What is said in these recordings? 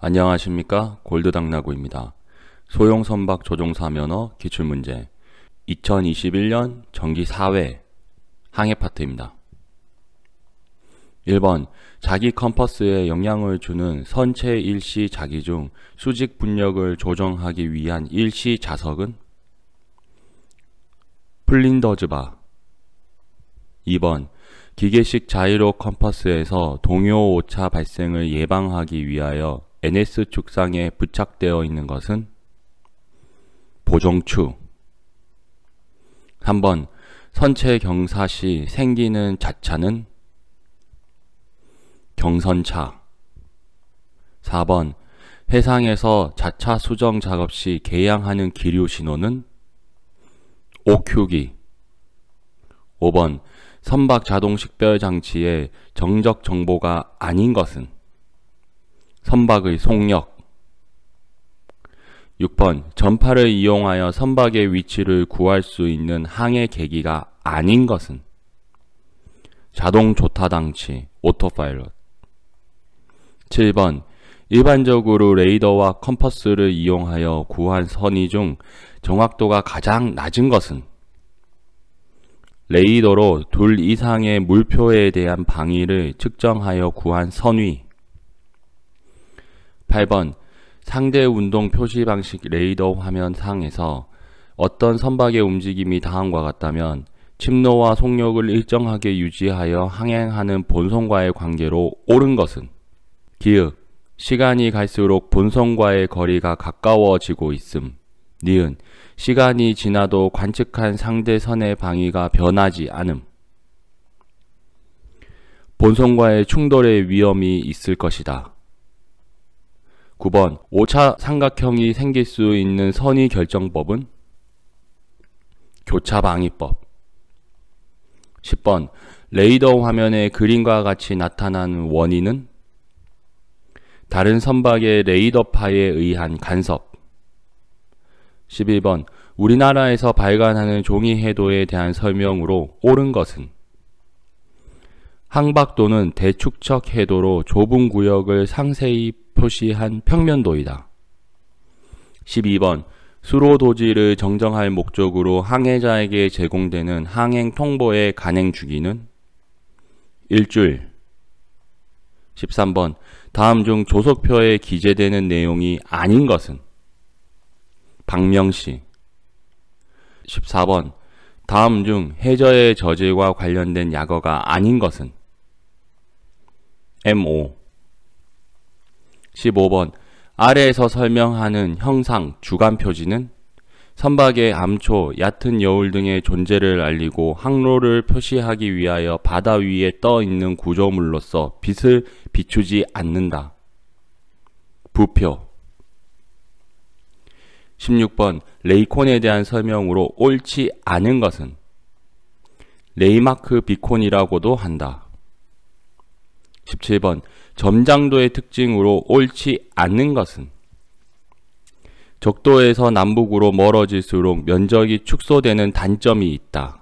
안녕하십니까 골드당나구입니다. 소형 선박 조종사 면허 기출문제 2021년 정기 4회 항해 파트입니다. 1번 자기 컴퍼스에 영향을 주는 선체 일시 자기 중 수직 분력을 조정하기 위한 일시 자석은 플린더즈바 2번 기계식 자이로 컴퍼스에서 동요 오차 발생을 예방하기 위하여 NS 축상에 부착되어 있는 것은 보정추 3번 선체 경사 시 생기는 자차는 경선차 4번 해상에서 자차 수정 작업 시 개양하는 기류 신호는 옥큐기 5번 선박 자동 식별 장치에 정적 정보가 아닌 것은 선박의 속력 6번 전파를 이용하여 선박의 위치를 구할 수 있는 항해 계기가 아닌 것은 자동 조타 당치 오토파일럿 7번 일반적으로 레이더와 컴퍼스를 이용하여 구한 선의 중 정확도가 가장 낮은 것은 레이더로 둘 이상의 물표에 대한 방위를 측정하여 구한 선위 8번 상대 운동 표시 방식 레이더 화면 상에서 어떤 선박의 움직임이 다음과 같다면 침노와 속력을 일정하게 유지하여 항행하는 본선과의 관계로 옳은 것은 기역 시간이 갈수록 본선과의 거리가 가까워지고 있음 니은 시간이 지나도 관측한 상대선의 방위가 변하지 않음 본선과의 충돌의 위험이 있을 것이다. 9번 5차 삼각형이 생길 수 있는 선의 결정법은 교차방위법 10번 레이더 화면에 그림과 같이 나타난 원인은 다른 선박의 레이더파에 의한 간섭 11번 우리나라에서 발간하는 종이 해도에 대한 설명으로 옳은 것은 항박도는 대축척 해도로 좁은 구역을 상세히 표시한 평면도이다. 12번 수로 도지를 정정할 목적으로 항해자에게 제공되는 항행 통보의 간행 주기는 일주일 13번 다음 중 조석표에 기재되는 내용이 아닌 것은 박명시 14번 다음 중 해저의 저질과 관련된 약어가 아닌 것은 M5 15번 아래에서 설명하는 형상, 주간 표지는 선박의 암초, 얕은 여울 등의 존재를 알리고 항로를 표시하기 위하여 바다 위에 떠 있는 구조물로서 빛을 비추지 않는다. 부표 16번 레이콘에 대한 설명으로 옳지 않은 것은 레이마크 비콘이라고도 한다. 17번 점장도의 특징으로 옳지 않는 것은 적도에서 남북으로 멀어질수록 면적이 축소되는 단점이 있다.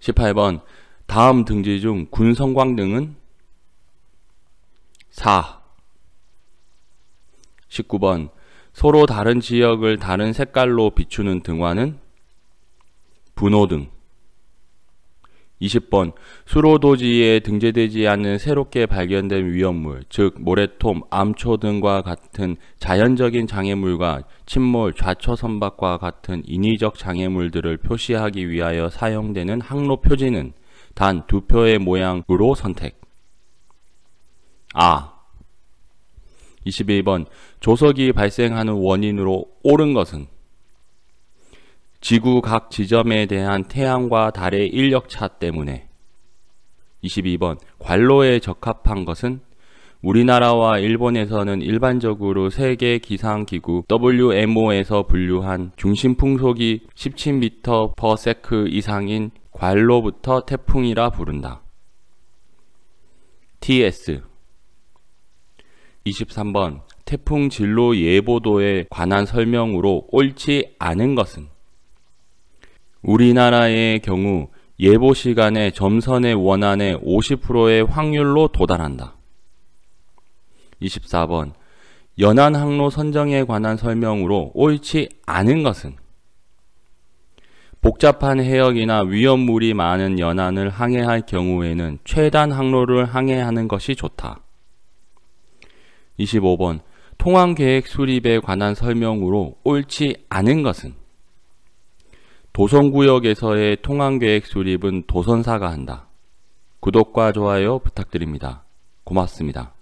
18번 다음 등지 중 군성광 등은 4 19번 서로 다른 지역을 다른 색깔로 비추는 등화는 분호 등 20번 수로도지에 등재되지 않은 새롭게 발견된 위험물, 즉 모래톱, 암초 등과 같은 자연적인 장애물과 침몰, 좌초 선박과 같은 인위적 장애물들을 표시하기 위하여 사용되는 항로 표지는 단 두 표의 모양으로 선택. 아. 21번 조석이 발생하는 원인으로 옳은 것은 지구 각 지점에 대한 태양과 달의 인력차 때문에 22번 관로에 적합한 것은 우리나라와 일본에서는 일반적으로 세계 기상기구 WMO에서 분류한 중심풍속이 17m/s 이상인 관로부터 태풍이라 부른다. TS 23번 태풍 진로 예보도에 관한 설명으로 옳지 않은 것은 우리나라의 경우 예보 시간에 점선의 원안에 50%의 확률로 도달한다. 24번 연안 항로 선정에 관한 설명으로 옳지 않은 것은 복잡한 해역이나 위험물이 많은 연안을 항해할 경우에는 최단 항로를 항해하는 것이 좋다. 25번 통항계획 수립에 관한 설명으로 옳지 않은 것은 도선구역에서의 통항계획 수립은 도선사가 한다. 구독과 좋아요 부탁드립니다. 고맙습니다.